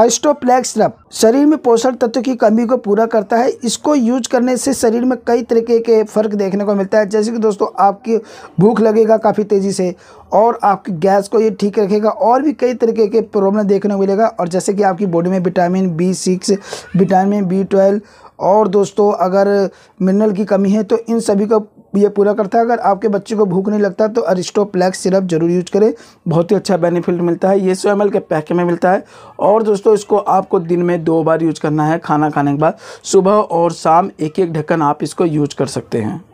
अस्टोप्लेक्स रप शरीर में पोषण तत्व की कमी को पूरा करता है इसको यूज करने से शरीर में कई तरीके के फ़र्क देखने को मिलता है जैसे कि दोस्तों आपकी भूख लगेगा काफ़ी तेज़ी से और आपकी गैस को ये ठीक रखेगा और भी कई तरीके के प्रॉब्लम देखने को मिलेगा और जैसे कि आपकी बॉडी में vitamin B six vitamin B twelve और दोस्तों अगर मिनरल की कमी है तो इन सभी को ये पूरा करता है अगर आपके बच्चे को भूख नहीं लगता तो अरिस्टो सिरप जरूर यूज करें बहुत ही अच्छा बेनिफिट मिलता है ये सौ एम के पैक में मिलता है और दोस्तों इसको आपको दिन में दो बार यूज करना है खाना खाने के बाद सुबह और शाम एक एक ढक्कन आप इसको यूज कर सकते हैं